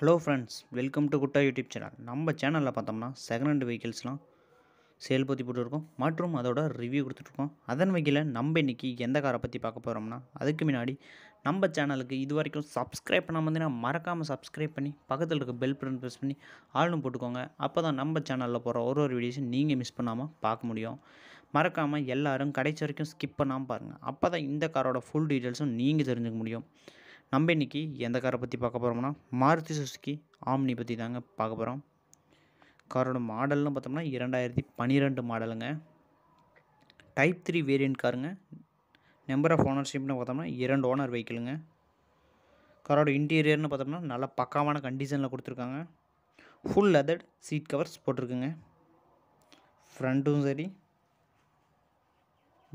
hello friends welcome to குட்டா YouTube channel நம்ம சேனலில் பார்த்தோம்னா செகண்ட் ஹேண்ட் வெஹிக்கிள்ஸ்லாம் சேல் பற்றி போட்டுருக்கோம் மற்றும் அதோட ரிவ்யூ கொடுத்துட்ருக்கோம் அதன் வகையில் நம்ம இன்றைக்கி எந்த காரை பற்றி பார்க்க போகிறோம்னா அதுக்கு முன்னாடி நம்ம சேனலுக்கு இது வரைக்கும் சப்ஸ்கிரைப் பண்ணாமல் வந்து மறக்காமல் சப்ஸ்கிரைப் பண்ணி பக்கத்தில் இருக்க பெல் பட்டன் ப்ரெஸ் பண்ணி ஆளுன்னு போட்டுக்கோங்க அப்போ தான் நம்ம சேனலில் போகிற ஒரு ஒரு வீடியோஸும் நீங்கள் மிஸ் பண்ணாமல் பார்க்க முடியும் மறக்காமல் எல்லோரும் கடைசி வரைக்கும் ஸ்கிப் பண்ணாமல் பாருங்கள் அப்போ தான் இந்த காரோட ஃபுல் டீட்டெயில்ஸும் நீங்கள் தெரிஞ்சுக்க முடியும் நம்ம இன்றைக்கி எந்த காரை பற்றி பார்க்க போகிறோம்னா மாருதி சுசுக்கி ஆம்னி பற்றி தாங்க பார்க்க போகிறோம் காரோட மாடல்னு பார்த்தோம்னா இரண்டாயிரத்தி பன்னிரெண்டு மாடலுங்க டைப் த்ரீ வேரியண்ட் காருங்க நம்பர் ஆஃப் ஓனர்ஷிப்னு பார்த்தோம்னா இரண்டு ஓனர் வெஹிக்கிளுங்க காரோட இன்டீரியர்னு பார்த்தோம்னா நல்லா பக்காவான கண்டிஷனில் கொடுத்துருக்காங்க ஃபுல் லெதர் சீட் கவர்ஸ் போட்டிருக்குங்க ஃப்ரண்ட்டும் சரி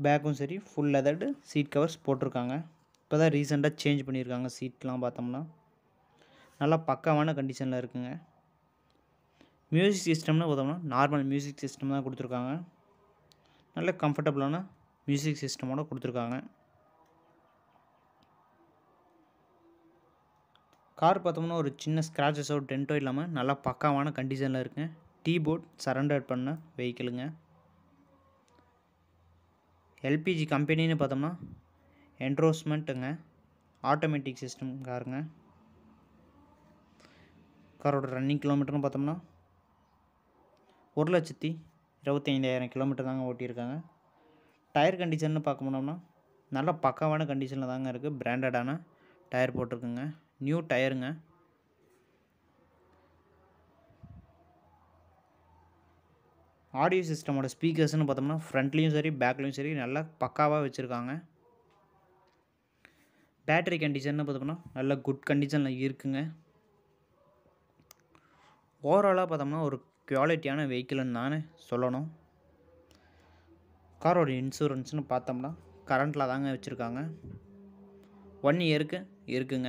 பேக்கும் சரி ஃபுல் லெதர்டு சீட் கவர்ஸ் போட்டிருக்காங்க இப்போ தான் ரீசெண்டாக சேஞ்ச் பண்ணியிருக்காங்க சீட்லாம் பார்த்தோம்னா நல்லா பக்காவான கண்டிஷனில் இருக்குங்க மியூசிக் சிஸ்டம்னு பார்த்தோம்னா நார்மல் மியூசிக் சிஸ்டம் தான் கொடுத்துருக்காங்க நல்ல கம்ஃபர்டபுளான மியூசிக் சிஸ்டமோட கொடுத்துருக்காங்க கார் பார்த்தோம்னா ஒரு சின்ன ஸ்க்ராச்சஸோ டென்ட்டோ இல்லாமல் நல்லா பக்காவான கண்டிஷனில் இருக்குங்க டீ போர்ட் சரண்டர் பண்ண வெஹிக்கிளுங்க எல்பிஜி கம்பெனின்னு பார்த்தோம்னா என்ட்ரோஸ்மெண்ட்டுங்க ஆட்டோமேட்டிக் சிஸ்டம் காருங்க காரோட ரன்னிங் கிலோமீட்டர்னு பார்த்தோம்னா ஒரு லட்சத்தி இருபத்தி ஐந்தாயிரம் கிலோமீட்டர் தாங்க ஓட்டியிருக்காங்க டயர் கண்டிஷன்னு பார்க்க போனோம்னா நல்ல பக்காவான கண்டிஷனில் தாங்க இருக்குது பிராண்டடான டயர் போட்டிருக்குங்க நியூ டயருங்க ஆடியோ சிஸ்டமோட ஸ்பீக்கர்ஸ்னு பார்த்தோம்னா ஃப்ரண்ட்லேயும் சரி பேக்லேயும் சரி நல்லா பக்காவாக வச்சுருக்காங்க பேட்ரி கண்டிஷன்னு பார்த்தோம்னா நல்ல குட் கண்டிஷனில் இருக்குங்க ஓவராலாக பார்த்தோம்னா ஒரு குவாலிட்டியான வெஹிக்கிள்னு தானே சொல்லணும் காரோட இன்சூரன்ஸ்னு பார்த்தோம்னா கரண்ட்டில் தாங்க வச்சுருக்காங்க ஒன் இயருக்கு இருக்குங்க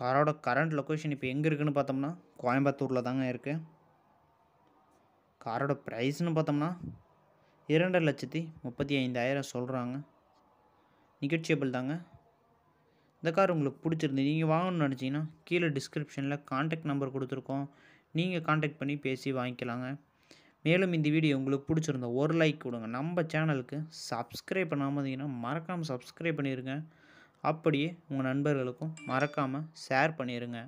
காரோட கரண்ட் லொக்கேஷன் இப்போ எங்கே இருக்குதுன்னு பார்த்தோம்னா கோயம்புத்தூரில் தாங்க இருக்குது காரோட ப்ரைஸ்னு பார்த்தோம்னா இரண்டு லட்சத்தி முப்பத்தி ஐந்தாயிரம் சொல்கிறாங்க நிகழ்ச்சியபிள் தாங்க இந்த கார் உங்களுக்கு பிடிச்சிருந்து நீங்கள் வாங்கணும்னு நினச்சிங்கன்னா கீழே டிஸ்கிரிப்ஷனில் காண்டாக்ட் நம்பர் கொடுத்துருக்கோம் நீங்கள் காண்டாக்ட் பண்ணி பேசி வாங்கிக்கலாங்க மேலும் இந்த வீடியோ உங்களுக்கு பிடிச்சிருந்தா ஒரு லைக் கொடுங்க நம்ம சேனலுக்கு சப்ஸ்கிரைப் பண்ணாமல் இருந்தீங்கன்னா மறக்காமல் சப்ஸ்கிரைப் பண்ணிடுங்க அப்படியே உங்கள் நண்பர்களுக்கும் மறக்காமல் ஷேர் பண்ணிடுங்க